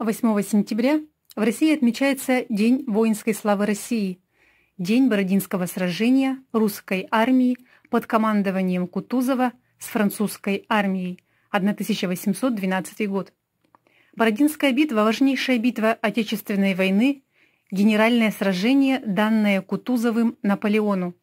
8 сентября в России отмечается День воинской славы России, День Бородинского сражения русской армии под командованием Кутузова с французской армией 1812 год. Бородинская битва – важнейшая битва Отечественной войны, генеральное сражение, данное Кутузовым Наполеону.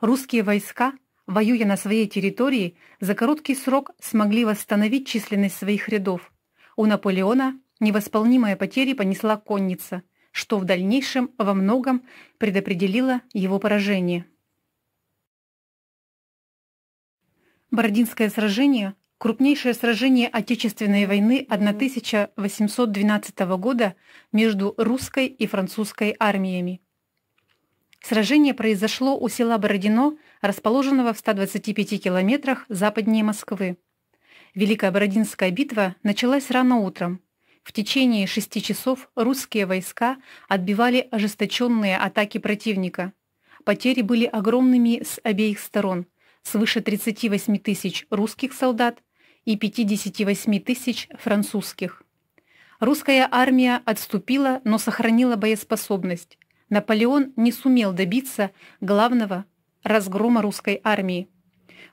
Русские войска, воюя на своей территории, за короткий срок смогли восстановить численность своих рядов. У Наполеона Невосполнимые потери понесла конница, что в дальнейшем во многом предопределило его поражение. Бородинское сражение – крупнейшее сражение Отечественной войны 1812 года между русской и французской армиями. Сражение произошло у села Бородино, расположенного в 125 километрах западнее Москвы. Великая Бородинская битва началась рано утром – в течение шести часов русские войска отбивали ожесточенные атаки противника. Потери были огромными с обеих сторон – свыше 38 тысяч русских солдат и 58 тысяч французских. Русская армия отступила, но сохранила боеспособность. Наполеон не сумел добиться главного – разгрома русской армии.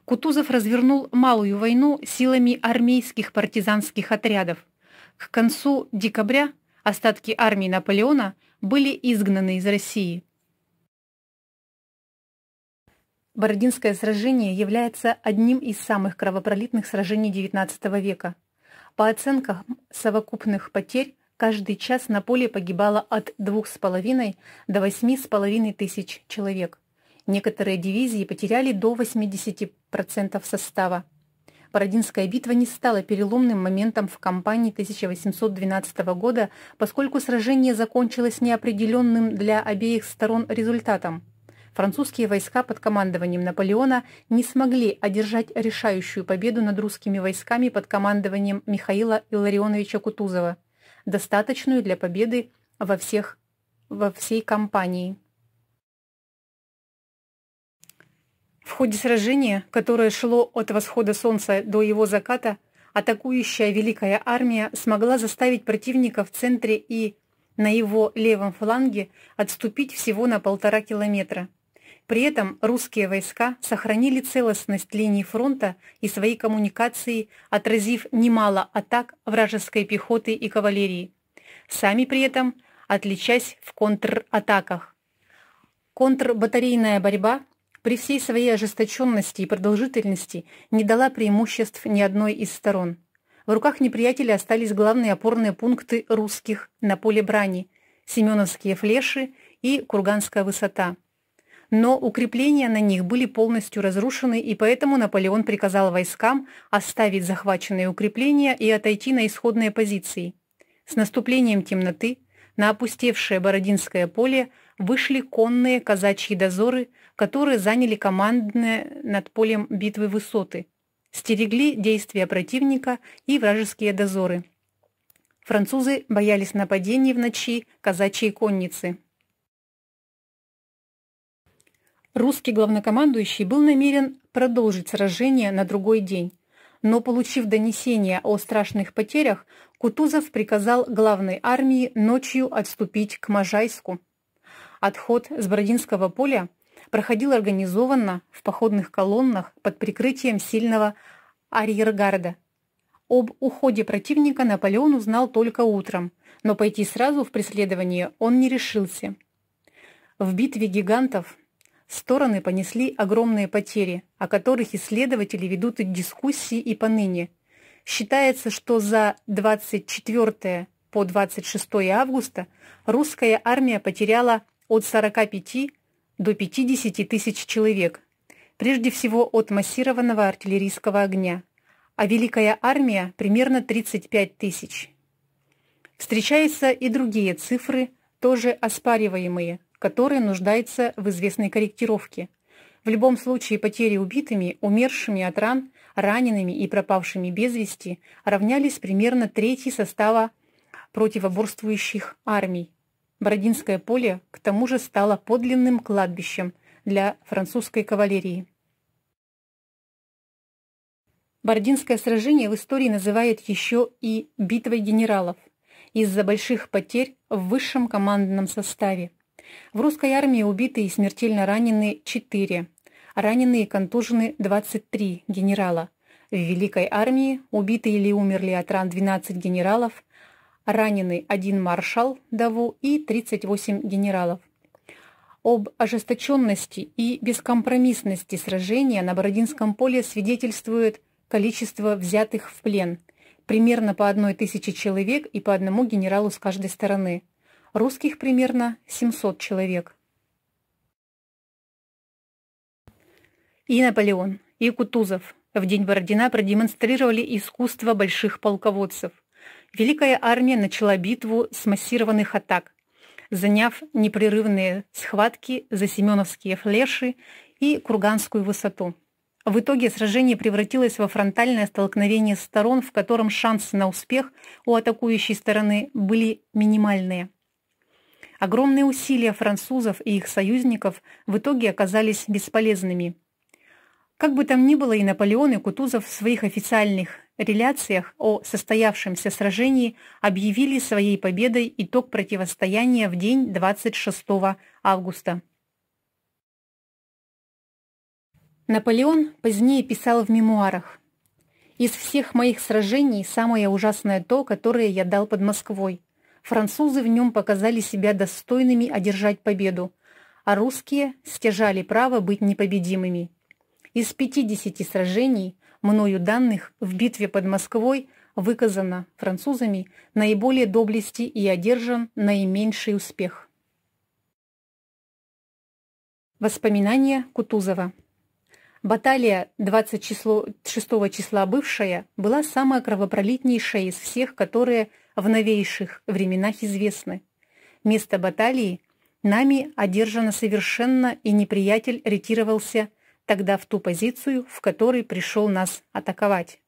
Кутузов развернул малую войну силами армейских партизанских отрядов – к концу декабря остатки армии Наполеона были изгнаны из России. Бородинское сражение является одним из самых кровопролитных сражений XIX века. По оценкам совокупных потерь, каждый час на поле погибало от 2,5 до 8,5 тысяч человек. Некоторые дивизии потеряли до 80% состава. Бородинская битва не стала переломным моментом в кампании 1812 года, поскольку сражение закончилось неопределенным для обеих сторон результатом. Французские войска под командованием Наполеона не смогли одержать решающую победу над русскими войсками под командованием Михаила Илларионовича Кутузова, достаточную для победы во, всех, во всей кампании. В ходе сражения, которое шло от восхода солнца до его заката, атакующая Великая Армия смогла заставить противника в центре и на его левом фланге отступить всего на полтора километра. При этом русские войска сохранили целостность линии фронта и свои коммуникации, отразив немало атак вражеской пехоты и кавалерии, сами при этом отличаясь в контратаках. Контрбатарейная борьба при всей своей ожесточенности и продолжительности не дала преимуществ ни одной из сторон. В руках неприятеля остались главные опорные пункты русских на поле брани – Семеновские флеши и Курганская высота. Но укрепления на них были полностью разрушены, и поэтому Наполеон приказал войскам оставить захваченные укрепления и отойти на исходные позиции. С наступлением темноты на опустевшее Бородинское поле вышли конные казачьи дозоры, которые заняли командное над полем битвы высоты. Стерегли действия противника и вражеские дозоры. Французы боялись нападений в ночи казачьей конницы. Русский главнокомандующий был намерен продолжить сражение на другой день но, получив донесение о страшных потерях, Кутузов приказал главной армии ночью отступить к Можайску. Отход с Бородинского поля проходил организованно в походных колоннах под прикрытием сильного арьергарда. Об уходе противника Наполеон узнал только утром, но пойти сразу в преследование он не решился. В битве гигантов стороны понесли огромные потери, о которых исследователи ведут дискуссии и поныне. Считается, что за 24 по 26 августа русская армия потеряла от 45 до 50 тысяч человек, прежде всего от массированного артиллерийского огня, а Великая армия примерно 35 тысяч. Встречаются и другие цифры, тоже оспариваемые – которое нуждается в известной корректировке. В любом случае потери убитыми, умершими от ран, ранеными и пропавшими без вести равнялись примерно трети состава противоборствующих армий. Бородинское поле к тому же стало подлинным кладбищем для французской кавалерии. Бородинское сражение в истории называют еще и «битвой генералов» из-за больших потерь в высшем командном составе. В русской армии убиты и смертельно ранены 4, ранены и контужены 23 генерала. В Великой армии убиты или умерли от ран 12 генералов, ранены один маршал Даву и 38 генералов. Об ожесточенности и бескомпромиссности сражения на Бородинском поле свидетельствует количество взятых в плен – примерно по одной тысяче человек и по одному генералу с каждой стороны – русских примерно 700 человек. И Наполеон, и Кутузов в день Бородина продемонстрировали искусство больших полководцев. Великая армия начала битву с массированных атак, заняв непрерывные схватки за Семеновские флеши и Курганскую высоту. В итоге сражение превратилось во фронтальное столкновение сторон, в котором шансы на успех у атакующей стороны были минимальные. Огромные усилия французов и их союзников в итоге оказались бесполезными. Как бы там ни было, и Наполеон, и Кутузов в своих официальных реляциях о состоявшемся сражении объявили своей победой итог противостояния в день 26 августа. Наполеон позднее писал в мемуарах. «Из всех моих сражений самое ужасное то, которое я дал под Москвой – Французы в нем показали себя достойными одержать победу, а русские стяжали право быть непобедимыми. Из 50 сражений, мною данных, в битве под Москвой выказано французами наиболее доблести и одержан наименьший успех. Воспоминания Кутузова Баталия 20 число, числа бывшая была самая кровопролитнейшая из всех, которые в новейших временах известны. Место баталии нами одержано совершенно, и неприятель ретировался тогда в ту позицию, в которой пришел нас атаковать.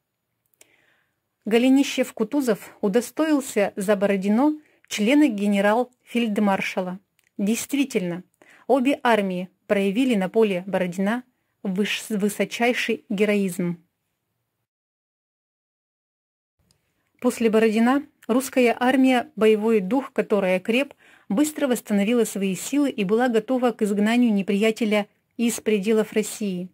Голенищев-Кутузов удостоился за Бородино члена генерал-фельдмаршала. Действительно, обе армии проявили на поле Бородина – высочайший героизм. После Бородина русская армия, боевой дух которая креп, быстро восстановила свои силы и была готова к изгнанию неприятеля из пределов России.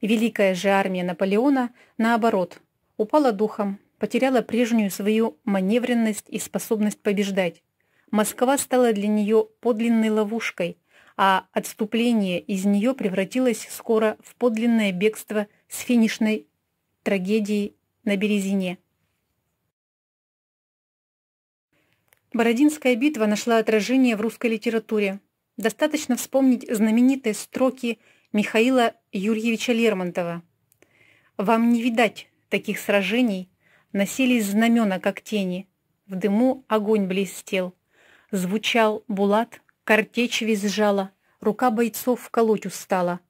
Великая же армия Наполеона, наоборот, упала духом, потеряла прежнюю свою маневренность и способность побеждать. Москва стала для нее подлинной ловушкой – а отступление из нее превратилось скоро в подлинное бегство с финишной трагедией на Березине. Бородинская битва нашла отражение в русской литературе. Достаточно вспомнить знаменитые строки Михаила Юрьевича Лермонтова. «Вам не видать таких сражений, носились знамена, как тени, в дыму огонь блестел, звучал булат, Картечь визжала, рука бойцов в вколоть устала,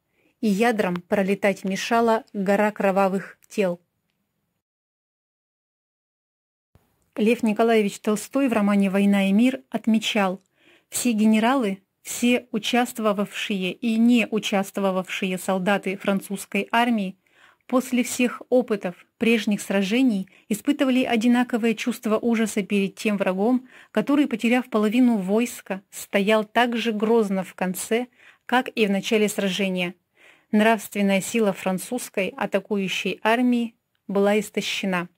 и ядрам пролетать мешала гора кровавых тел. Лев Николаевич Толстой в романе «Война и мир» отмечал, все генералы, все участвовавшие и не участвовавшие солдаты французской армии – после всех опытов, прежних сражений испытывали одинаковое чувство ужаса перед тем врагом, который, потеряв половину войска, стоял так же грозно в конце, как и в начале сражения. Нравственная сила французской атакующей армии была истощена.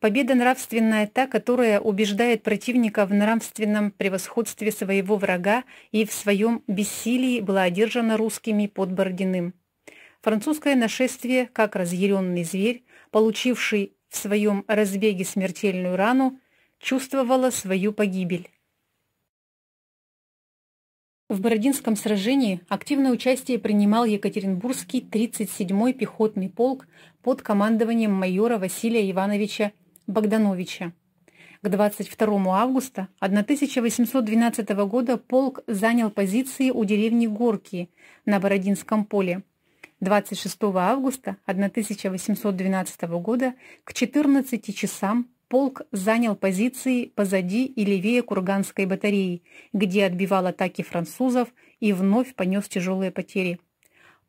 Победа нравственная та, которая убеждает противника в нравственном превосходстве своего врага и в своем бессилии была одержана русскими под Бородиным. Французское нашествие, как разъяренный зверь, получивший в своем разбеге смертельную рану, чувствовало свою погибель. В Бородинском сражении активное участие принимал Екатеринбургский 37-й пехотный полк под командованием майора Василия Ивановича Богдановича. К 22 августа 1812 года полк занял позиции у деревни Горки на Бородинском поле, 26 августа 1812 года к 14 часам полк занял позиции позади и левее Курганской батареи, где отбивал атаки французов и вновь понес тяжелые потери.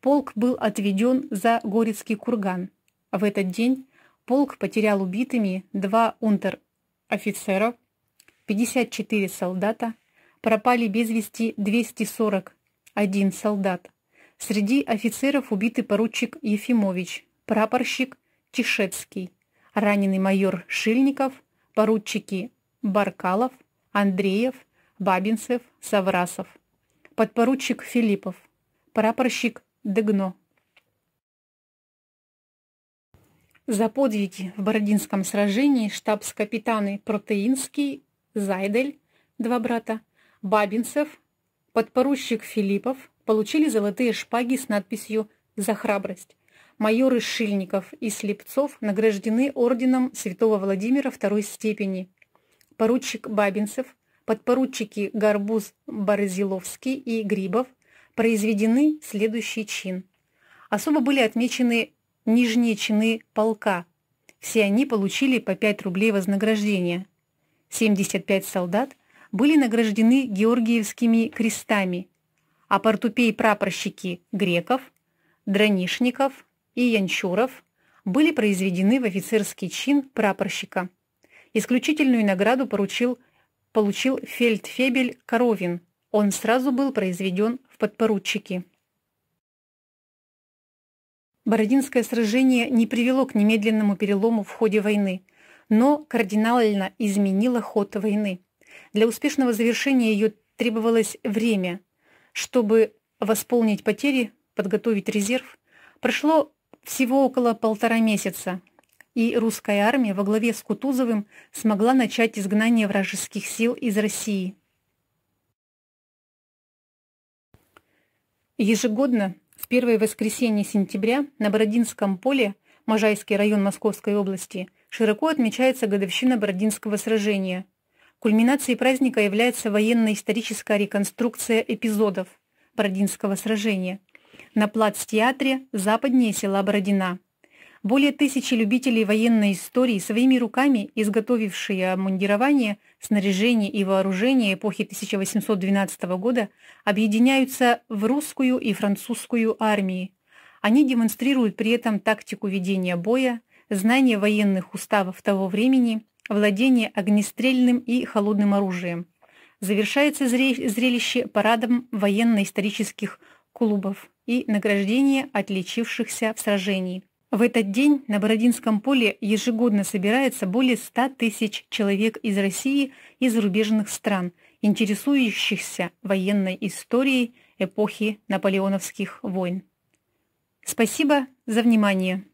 Полк был отведен за Горецкий курган. В этот день полк потерял убитыми два унтер-офицера, 54 солдата, пропали без вести 241 солдат. Среди офицеров убиты поручик Ефимович, прапорщик Тишецкий, раненый майор Шильников, поручики Баркалов, Андреев, Бабинцев, Саврасов, подпоручик Филиппов, прапорщик Дегно. За подвиги в Бородинском сражении штабс-капитаны Протеинский, Зайдель, два брата, Бабинцев, подпоручик Филиппов, Получили золотые шпаги с надписью «За храбрость». Майоры Шильников и Слепцов награждены орденом святого Владимира второй степени. Поручик Бабинцев, подпоручики Горбуз Борзиловский и Грибов произведены следующий чин. Особо были отмечены нижние чины полка. Все они получили по 5 рублей вознаграждения. 75 солдат были награждены Георгиевскими крестами – а портупей-прапорщики греков, дранишников и янчуров были произведены в офицерский чин прапорщика. Исключительную награду поручил, получил фельдфебель Коровин. Он сразу был произведен в подпоручики. Бородинское сражение не привело к немедленному перелому в ходе войны, но кардинально изменило ход войны. Для успешного завершения ее требовалось время – чтобы восполнить потери, подготовить резерв, прошло всего около полтора месяца, и русская армия во главе с Кутузовым смогла начать изгнание вражеских сил из России. Ежегодно в первое воскресенье сентября на Бородинском поле, Можайский район Московской области, широко отмечается годовщина Бородинского сражения – Кульминацией праздника является военно-историческая реконструкция эпизодов Бородинского сражения на плац-театре западнее села Бородина. Более тысячи любителей военной истории, своими руками изготовившие обмундирование, снаряжение и вооружение эпохи 1812 года, объединяются в русскую и французскую армии. Они демонстрируют при этом тактику ведения боя, знание военных уставов того времени – владение огнестрельным и холодным оружием. Завершается зрелище парадом военно-исторических клубов и награждение отличившихся в сражении. В этот день на Бородинском поле ежегодно собирается более 100 тысяч человек из России и зарубежных стран, интересующихся военной историей эпохи наполеоновских войн. Спасибо за внимание.